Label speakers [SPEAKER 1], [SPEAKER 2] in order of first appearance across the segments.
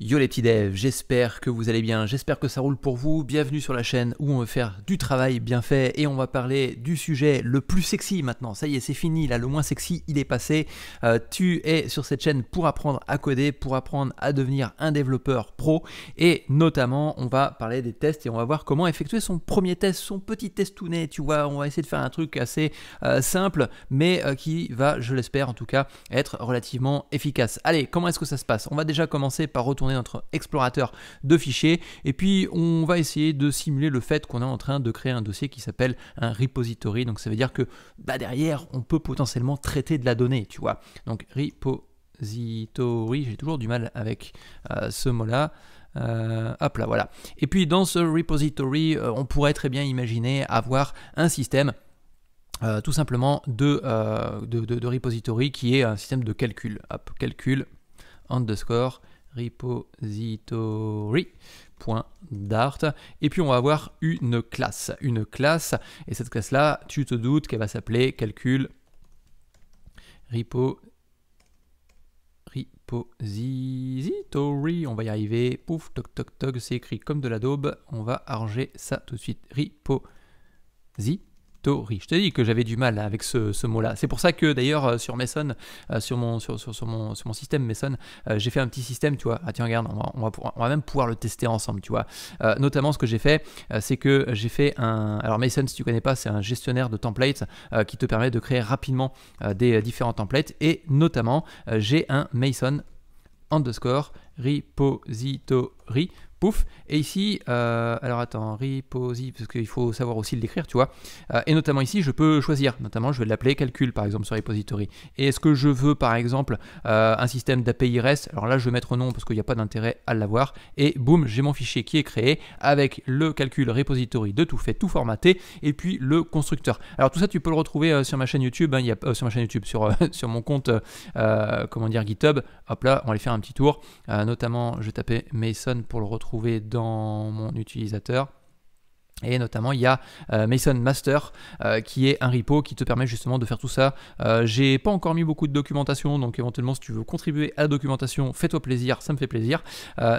[SPEAKER 1] Yo les petits devs, j'espère que vous allez bien, j'espère que ça roule pour vous. Bienvenue sur la chaîne où on veut faire du travail bien fait et on va parler du sujet le plus sexy maintenant. Ça y est, c'est fini, là le moins sexy, il est passé. Euh, tu es sur cette chaîne pour apprendre à coder, pour apprendre à devenir un développeur pro et notamment on va parler des tests et on va voir comment effectuer son premier test, son petit test tooné. Tu vois, on va essayer de faire un truc assez euh, simple mais euh, qui va, je l'espère en tout cas, être relativement efficace. Allez, comment est-ce que ça se passe On va déjà commencer par retourner est notre explorateur de fichiers et puis on va essayer de simuler le fait qu'on est en train de créer un dossier qui s'appelle un repository. Donc ça veut dire que bah, derrière, on peut potentiellement traiter de la donnée, tu vois. Donc repository, j'ai toujours du mal avec euh, ce mot-là. Euh, hop là, voilà. Et puis dans ce repository, euh, on pourrait très bien imaginer avoir un système tout simplement de, de, de, repository qui est un système de calcul. Hop, calcul underscore repository.dart. Et puis on va avoir une classe. Une classe, et cette classe-là, tu te doutes qu'elle va s'appeler calcul repository. On va y arriver. Pouf, toc toc toc, c'est écrit comme de la daube. On va arranger ça tout de suite. Repository je te dis que j'avais du mal avec ce, mot-là. C'est pour ça que d'ailleurs euh, sur Mason, euh, sur, mon, système Mason, euh, j'ai fait un petit système, tu vois. Ah tiens, regarde, on va, même pouvoir le tester ensemble, tu vois. notamment, ce que j'ai fait, c'est que j'ai fait un... Alors Mason, si tu connais pas, c'est un gestionnaire de templates qui te permet de créer rapidement des différents templates. Et notamment, j'ai un Mason underscore repository et ici, euh, alors attends, reposy, parce qu'il faut savoir aussi l'écrire, tu vois. Euh, et notamment ici, je peux choisir, notamment je vais l'appeler calcul, par exemple, sur repository. Et est-ce que je veux, par exemple, euh, un système d'API REST Alors là, je vais mettre nom parce qu'il n'y a pas d'intérêt à l'avoir. Et boum, j'ai mon fichier qui est créé avec le calcul repository de tout fait, tout formaté, et puis le constructeur. Alors tout ça, tu peux le retrouver sur ma chaîne YouTube, hein. il y a, sur ma chaîne YouTube, sur, sur mon compte, comment dire, GitHub, Hop là, on va aller faire un petit tour. Euh, notamment, je vais taper Mason pour le retrouver dans mon utilisateur. Et notamment, il y a euh, Mason Master euh, qui est un repo qui te permet justement de faire tout ça. Euh, j'ai pas encore mis beaucoup de documentation, donc éventuellement, si tu veux contribuer à la documentation, fais-toi plaisir, ça me fait plaisir.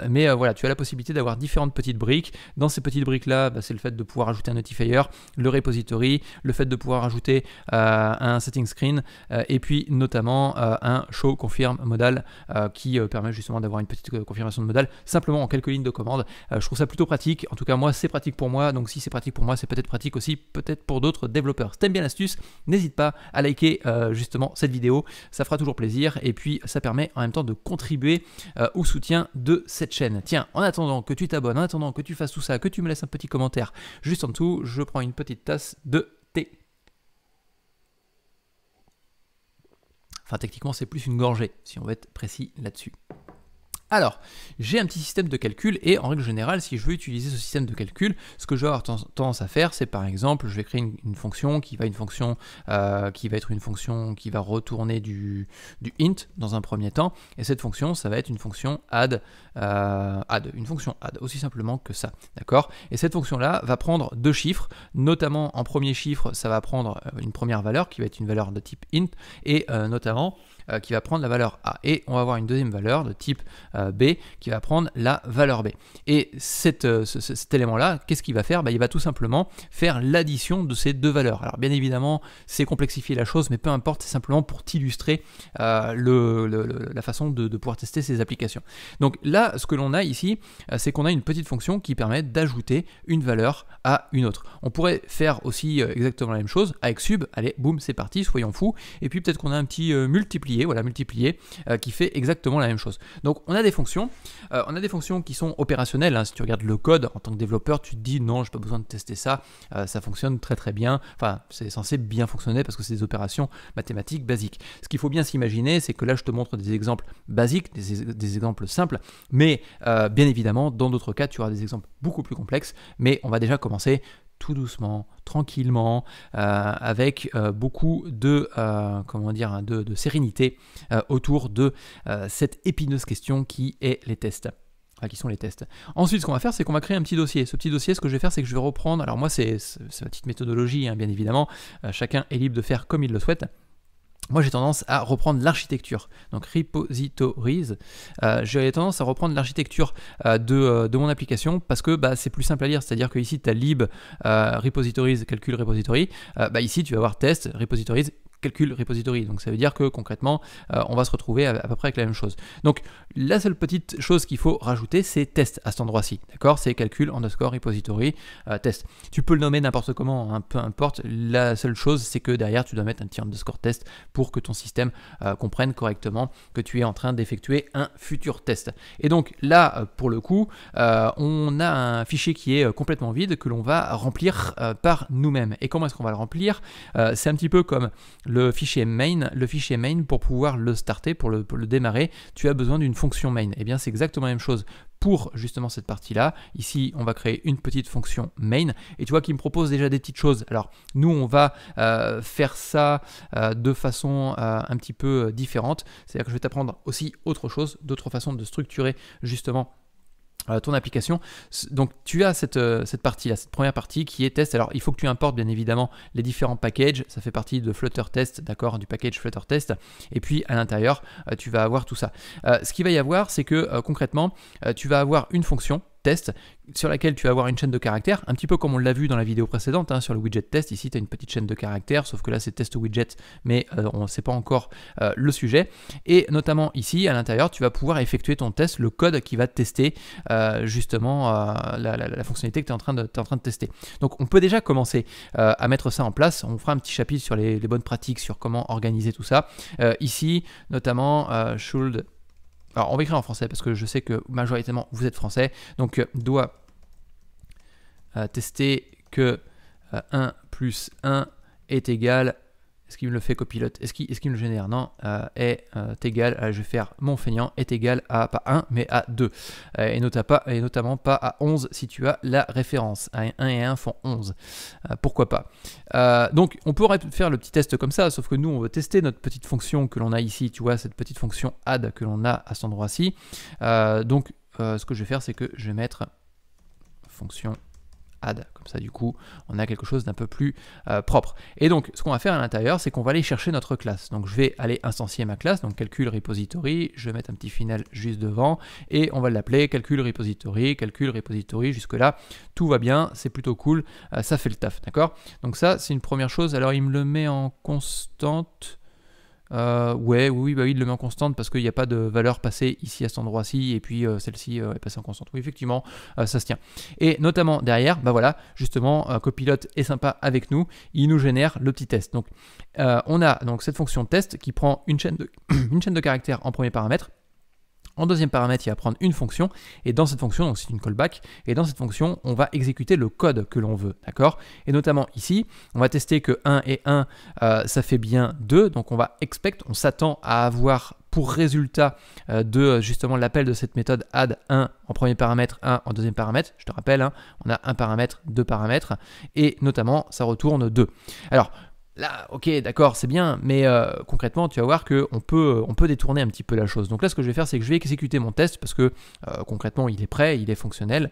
[SPEAKER 1] mais voilà, tu as la possibilité d'avoir différentes petites briques. Dans ces petites briques-là, bah, c'est le fait de pouvoir ajouter un notifier, le repository, le fait de pouvoir ajouter un setting screen, et puis notamment un show confirm modal qui permet justement d'avoir une petite confirmation de modal simplement en quelques lignes de commande. je trouve ça plutôt pratique. En tout cas, moi, c'est pratique pour moi. Donc donc si c'est pratique pour moi, c'est peut-être pratique aussi peut-être pour d'autres développeurs. Si t'aimes bien l'astuce, n'hésite pas à liker euh, justement cette vidéo, ça fera toujours plaisir et puis ça permet en même temps de contribuer euh, au soutien de cette chaîne. Tiens, en attendant que tu t'abonnes, en attendant que tu fasses tout ça, que tu me laisses un petit commentaire juste en dessous, je prends une petite tasse de thé. Enfin, techniquement, c'est plus une gorgée, si on veut être précis là-dessus. Alors, j'ai un petit système de calcul et en règle générale, si je veux utiliser ce système de calcul, ce que je vais avoir tendance à faire, c'est par exemple, je vais créer une, fonction qui va une fonction euh, qui va être une fonction qui va retourner du, int dans un premier temps, et cette fonction, ça va être une fonction add, euh, une fonction add, aussi simplement que ça, d'accord Et cette fonction-là va prendre deux chiffres, notamment en premier chiffre, ça va prendre euh, une première valeur qui va être une valeur de type int, et notamment euh, qui va prendre la valeur A. Et on va avoir une deuxième valeur de type euh, B qui va prendre la valeur B. Et euh, cet élément-là, qu'est-ce qu'il va faire bah, Il va tout simplement faire l'addition de ces deux valeurs. Alors bien évidemment, c'est complexifier la chose, mais peu importe, c'est simplement pour t'illustrer la façon de, de, pouvoir tester ces applications. Donc là, ce que l'on a ici, c'est qu'on a une petite fonction qui permet d'ajouter une valeur à une autre. On pourrait faire aussi exactement la même chose avec sub, allez, boum, c'est parti, soyons fous. Et puis peut-être qu'on a un petit multiplier voilà, multiplier, euh, qui fait exactement la même chose. Donc on a des fonctions, euh, on a des fonctions qui sont opérationnelles. Hein. Si tu regardes le code en tant que développeur, tu te dis non, j'ai pas besoin de tester ça, euh, ça fonctionne très très bien. Enfin, c'est censé bien fonctionner parce que c'est des opérations mathématiques basiques. Ce qu'il faut bien s'imaginer, c'est que là je te montre des exemples basiques, des, des exemples simples, mais bien évidemment, dans d'autres cas, tu auras des exemples beaucoup plus complexes, mais on va déjà commencer tout doucement, tranquillement, euh, avec euh, beaucoup de, euh, comment dire, hein, de, sérénité autour de cette épineuse question qui est les tests. qui sont les tests. Ensuite, ce qu'on va faire, c'est qu'on va créer un petit dossier. Ce petit dossier, ce que je vais faire, c'est que je vais reprendre. Alors, moi, c'est ma petite méthodologie, hein, bien évidemment. chacun est libre de faire comme il le souhaite moi j'ai tendance à reprendre l'architecture, donc repositories, euh, j'ai tendance à reprendre l'architecture euh, de, euh, de, mon application parce que bah, c'est plus simple à lire, c'est-à-dire que ici tu as lib repositories, calcul repository, bah, ici tu vas avoir test repositories, calcul repository. Donc ça veut dire que concrètement, euh, on va se retrouver à, peu près avec la même chose. Donc la seule petite chose qu'il faut rajouter, c'est test à cet endroit-ci. D'accord C'est calcul underscore repository euh, test. Tu peux le nommer n'importe comment, un hein, peu importe. La seule chose, c'est que derrière, tu dois mettre un petit underscore test pour que ton système euh, comprenne correctement que tu es en train d'effectuer un futur test. Et donc là, pour le coup, on a un fichier qui est complètement vide que l'on va remplir par nous-mêmes. Et comment est-ce qu'on va le remplir C'est un petit peu comme le fichier main, le fichier main pour pouvoir le starter, pour le, démarrer, tu as besoin d'une fonction main. Et eh bien c'est exactement la même chose pour justement cette partie-là. Ici, on va créer une petite fonction main. Et tu vois qu'il me propose déjà des petites choses. Alors nous, on va euh, faire ça euh, de façon euh, un petit peu différente. C'est-à-dire que je vais t'apprendre aussi autre chose, d'autres façons de structurer justement euh, ton application. Donc tu as cette, euh, partie là, cette première partie qui est test. Alors il faut que tu importes bien évidemment les différents packages, ça fait partie de Flutter Test, d'accord, du package Flutter Test. Et puis à l'intérieur, euh, tu vas avoir tout ça. ce qu'il va y avoir, c'est que concrètement, tu vas avoir une fonction sur laquelle tu vas avoir une chaîne de caractères, un petit peu comme on l'a vu dans la vidéo précédente hein, sur le widget test. Ici, tu as une petite chaîne de caractères, sauf que là, c'est test widget, mais euh, on ne sait pas encore euh, le sujet. Et notamment ici, à l'intérieur, tu vas pouvoir effectuer ton test, le code qui va tester euh, justement la, fonctionnalité que tu es, en train de, en train de tester. Donc, on peut déjà commencer à mettre ça en place. On fera un petit chapitre sur les, les bonnes pratiques, sur comment organiser tout ça. ici, notamment, Should alors, on va écrire en français parce que je sais que majoritairement vous êtes français. Donc, euh, doit euh, tester que 1 euh, plus 1 est égal à... Est-ce qu'il me le fait copilote Est-ce qu'il me le génère Non, euh, est euh, égal je vais faire mon feignant, est égal à pas 1, mais à 2. Euh, et, pas, et, notamment pas à 11 si tu as la référence. 1 et 1 font 11. pourquoi pas Donc, on pourrait faire le petit test comme ça, sauf que nous, on veut tester notre petite fonction que l'on a ici, tu vois, cette petite fonction add que l'on a à cet endroit-ci. donc, ce que je vais faire, c'est que je vais mettre fonction add. Comme ça, du coup, on a quelque chose d'un peu plus euh, propre. Et donc, ce qu'on va faire à l'intérieur, c'est qu'on va aller chercher notre classe. Donc, je vais aller instancier ma classe, donc calcul repository, je vais mettre un petit final juste devant, et on va l'appeler calcul repository, calcul repository, jusque-là, tout va bien, c'est plutôt cool, euh, ça fait le taf, d'accord Donc ça, c'est une première chose. Alors, il me le met en constante... Euh, ouais, oui, bah oui, il le met en constante parce qu'il n'y a pas de valeur passée ici à cet endroit-ci et puis euh, celle-ci euh, est passée en constante. Oui, effectivement, ça se tient. Et notamment derrière, bah voilà, justement, copilote est sympa avec nous, il nous génère le petit test. Donc, on a donc cette fonction test qui prend une chaîne de, une chaîne de caractères en premier paramètre en deuxième paramètre, il va prendre une fonction, et dans cette fonction, c'est une callback, et dans cette fonction, on va exécuter le code que l'on veut, d'accord Et notamment ici, on va tester que 1 et 1, euh, ça fait bien 2, donc on va expect, on s'attend à avoir pour résultat euh, de euh, justement l'appel de cette méthode add 1 en premier paramètre, 1 en deuxième paramètre. Je te rappelle, hein, on a un paramètre, deux paramètres, et notamment ça retourne 2. Alors Là, ok, d'accord, c'est bien, mais euh, concrètement, tu vas voir qu'on peut, on peut détourner un petit peu la chose. Donc là, ce que je vais faire, c'est que je vais exécuter mon test parce que euh, concrètement, il est prêt, il est fonctionnel.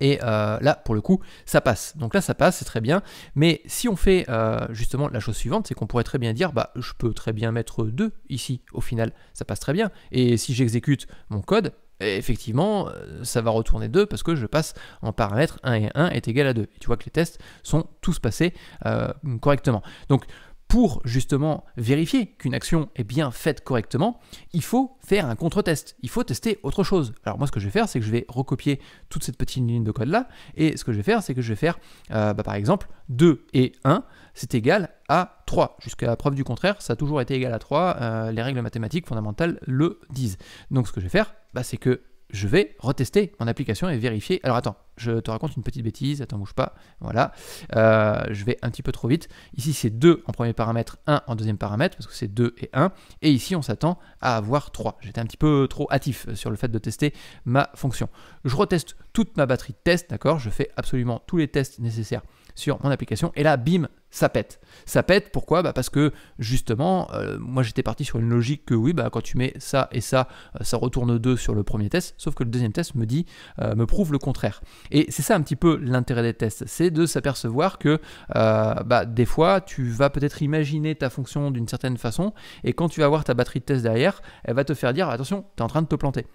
[SPEAKER 1] Et euh, là, pour le coup, ça passe. Donc là, ça passe, c'est très bien. Mais si on fait justement la chose suivante, c'est qu'on pourrait très bien dire, bah, je peux très bien mettre 2 ici, au final, ça passe très bien. Et si j'exécute mon code, effectivement, euh, ça va retourner 2 parce que je passe en paramètre 1 et 1 est égal à 2. Et tu vois que les tests sont tous passés euh, correctement. Donc, pour justement vérifier qu'une action est bien faite correctement, il faut faire un contre-test. Il faut tester autre chose. Alors moi, ce que je vais faire, c'est que je vais recopier toute cette petite ligne de code là. Et ce que je vais faire, c'est que je vais faire, euh, bah, par exemple, 2 et 1, c'est égal à 3. Jusqu'à la preuve du contraire, ça a toujours été égal à 3. les règles mathématiques fondamentales le disent. Donc ce que je vais faire, bah, c'est que je vais retester mon application et vérifier. Alors attends, je te raconte une petite bêtise, attends, bouge pas. Voilà, euh, je vais un petit peu trop vite. Ici, c'est 2 en premier paramètre, 1 en deuxième paramètre, parce que c'est 2 et 1. Et ici, on s'attend à avoir 3. J'étais un petit peu trop hâtif euh, sur le fait de tester ma fonction. Je reteste toute ma batterie de test, d'accord Je fais absolument tous les tests nécessaires sur mon application. Et là, bim, ça pète. Ça pète, pourquoi bah, Parce que justement, euh, moi j'étais parti sur une logique que oui, bah, quand tu mets ça et ça, euh, ça retourne 2 sur le premier test, sauf que le deuxième test me dit, euh, me prouve le contraire. Et c'est ça un petit peu l'intérêt des tests, c'est de s'apercevoir que bah, des fois, tu vas peut-être imaginer ta fonction d'une certaine façon, et quand tu vas voir ta batterie de test derrière, elle va te faire dire, attention, tu es en train de te planter.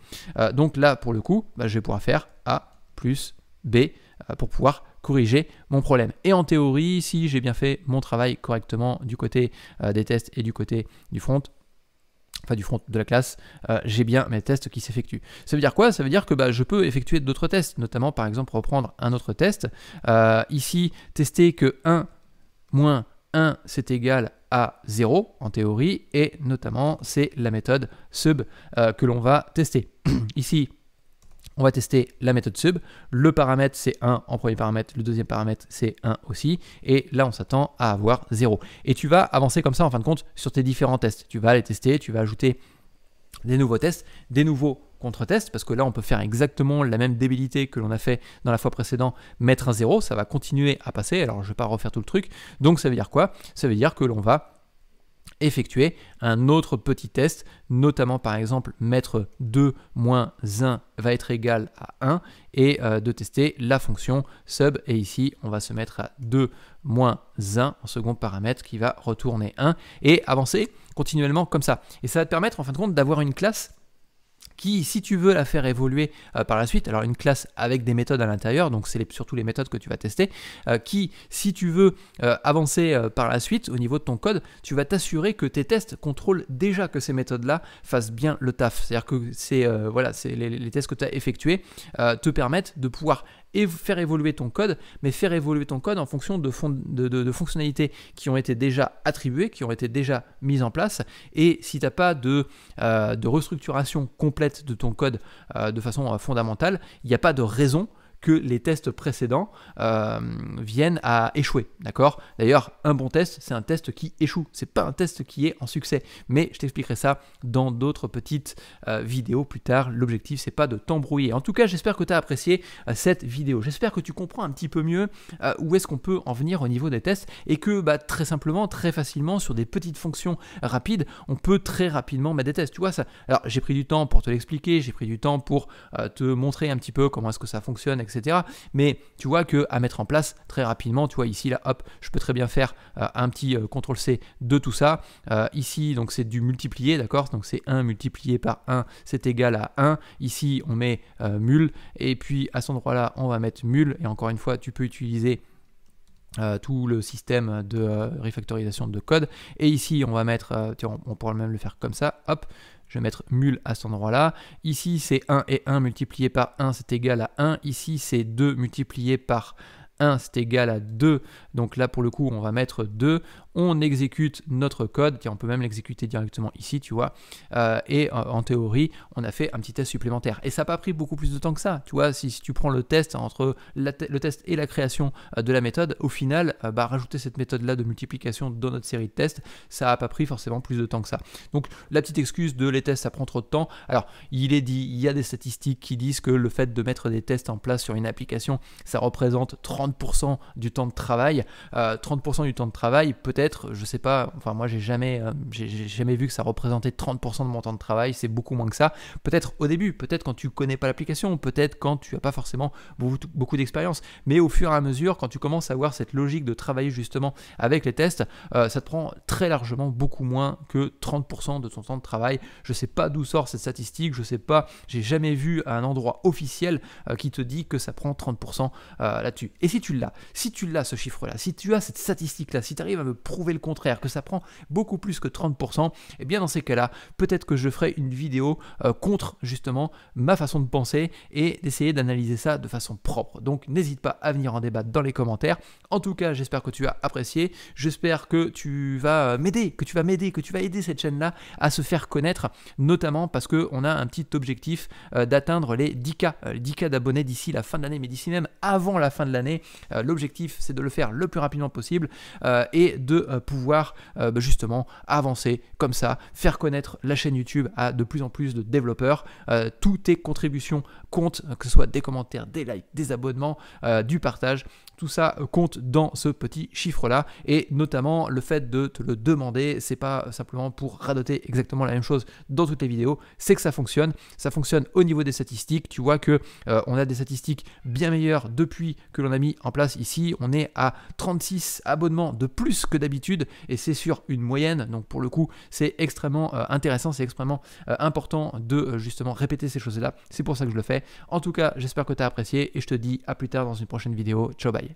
[SPEAKER 1] donc là, pour le coup, bah, je vais pouvoir faire A plus B pour pouvoir corriger mon problème. Et en théorie, si j'ai bien fait mon travail correctement du côté euh, des tests et du côté du front, enfin du front de la classe, euh, j'ai bien mes tests qui s'effectuent. Ça veut dire quoi Ça veut dire que bah, je peux effectuer d'autres tests, notamment par exemple reprendre un autre test. Euh, ici, tester que 1 moins 1 c'est égal à 0 en théorie, et notamment c'est la méthode sub que l'on va tester. ici, on va tester la méthode sub. Le paramètre, c'est 1 en premier paramètre. Le deuxième paramètre, c'est 1 aussi. Et là, on s'attend à avoir 0. Et tu vas avancer comme ça, en fin de compte, sur tes différents tests. Tu vas les tester, tu vas ajouter des nouveaux tests, des nouveaux contre-tests, parce que là, on peut faire exactement la même débilité que l'on a fait dans la fois précédente, mettre un 0. Ça va continuer à passer. Alors, je ne vais pas refaire tout le truc. Donc, ça veut dire quoi Ça veut dire que l'on va effectuer un autre petit test, notamment par exemple mettre 2 moins 1 va être égal à 1 et euh, de tester la fonction sub et ici on va se mettre à 2 moins 1 en second paramètre qui va retourner 1 et avancer continuellement comme ça. Et ça va te permettre en fin de compte d'avoir une classe qui, si tu veux la faire évoluer euh, par la suite, alors une classe avec des méthodes à l'intérieur, donc c'est surtout les méthodes que tu vas tester, euh, qui, si tu veux euh, avancer par la suite au niveau de ton code, tu vas t'assurer que tes tests contrôlent déjà que ces méthodes-là fassent bien le taf. C'est-à-dire que voilà, c'est les, les, tests que tu as effectués te permettent de pouvoir et faire évoluer ton code, mais faire évoluer ton code en fonction de, de, fonctionnalités qui ont été déjà attribuées, qui ont été déjà mises en place. Et si tu n'as pas de, euh, de restructuration complète de ton code euh, de façon euh, fondamentale, il n'y a pas de raison que les tests précédents euh, viennent à échouer. D'accord D'ailleurs, un bon test, c'est un test qui échoue. C'est pas un test qui est en succès. Mais je t'expliquerai ça dans d'autres petites euh, vidéos plus tard. L'objectif, c'est pas de t'embrouiller. En tout cas, j'espère que tu as apprécié euh, cette vidéo. J'espère que tu comprends un petit peu mieux où est-ce qu'on peut en venir au niveau des tests et que bah, très simplement, très facilement, sur des petites fonctions rapides, on peut très rapidement mettre des tests. Tu vois ça Alors, j'ai pris du temps pour te l'expliquer, j'ai pris du temps pour te montrer un petit peu comment est-ce que ça fonctionne, etc. Mais tu vois que à mettre en place très rapidement, tu vois ici là, hop, je peux très bien faire euh, un petit euh, CTRL C de tout ça. Euh, ici, donc c'est du multiplier, d'accord Donc c'est 1 multiplié par 1, c'est égal à 1. Ici, on met mul, et puis à cet endroit-là, on va mettre mul, et encore une fois, tu peux utiliser tout le système de réfactorisation de code. Et ici, on va mettre, on, on pourra même le faire comme ça, hop, je vais mettre mul à cet endroit-là. Ici, c'est 1 et 1 multiplié par 1, c'est égal à 1. Ici, c'est 2 multiplié par 1, c'est égal à 2. Donc là, pour le coup, on va mettre 2 on exécute notre code, Tiens, on peut même l'exécuter directement ici, tu vois, euh, et euh, en théorie, on a fait un petit test supplémentaire. Et ça n'a pas pris beaucoup plus de temps que ça, tu vois, si, tu prends le test entre le test et la création euh, de la méthode, au final, bah, rajouter cette méthode-là de multiplication dans notre série de tests, ça n'a pas pris forcément plus de temps que ça. Donc la petite excuse de les tests, ça prend trop de temps, alors il est dit, il y a des statistiques qui disent que le fait de mettre des tests en place sur une application, ça représente 30% du temps de travail. 30% du temps de travail, peut-être je sais pas, enfin moi j'ai jamais, euh, j'ai jamais vu que ça représentait 30% de mon temps de travail, c'est beaucoup moins que ça. Peut-être au début, peut-être quand tu connais pas l'application, peut-être quand tu as pas forcément beaucoup, d'expérience, mais au fur et à mesure, quand tu commences à avoir cette logique de travailler justement avec les tests, euh, ça te prend très largement beaucoup moins que 30% de ton temps de travail. Je sais pas d'où sort cette statistique, je sais pas, j'ai jamais vu un endroit officiel euh, qui te dit que ça prend 30% là-dessus. Et si tu l'as, si tu l'as ce chiffre-là, si tu as cette statistique-là, si tu arrives à me prouver le contraire, que ça prend beaucoup plus que 30%, et eh bien dans ces cas-là, peut-être que je ferai une vidéo euh, contre justement ma façon de penser et d'essayer d'analyser ça de façon propre. Donc n'hésite pas à venir en débattre dans les commentaires. En tout cas, j'espère que tu as apprécié, j'espère que tu vas euh, m'aider, que tu vas m'aider, que tu vas aider cette chaîne-là à se faire connaître, notamment parce qu'on a un petit objectif euh, d'atteindre les 10K, 10K d'abonnés d'ici la fin de l'année, mais d'ici même avant la fin de l'année. L'objectif, c'est de le faire le plus rapidement possible et de euh, pouvoir euh, bah, justement avancer comme ça, faire connaître la chaîne YouTube à de plus en plus de développeurs. Euh, toutes tes contributions comptent, que ce soit des commentaires, des likes, des abonnements, du partage tout ça euh, compte dans ce petit chiffre-là. Et notamment le fait de te le demander, c'est pas simplement pour radoter exactement la même chose dans toutes les vidéos, c'est que ça fonctionne. Ça fonctionne au niveau des statistiques. Tu vois que euh, on a des statistiques bien meilleures depuis que l'on a mis en place ici. On est à 36 abonnements de plus que d'habitude et c'est sur une moyenne. Donc pour le coup, c'est extrêmement euh, intéressant, c'est extrêmement important de justement répéter ces choses-là. C'est pour ça que je le fais. En tout cas, j'espère que tu as apprécié et je te dis à plus tard dans une prochaine vidéo. Ciao bye.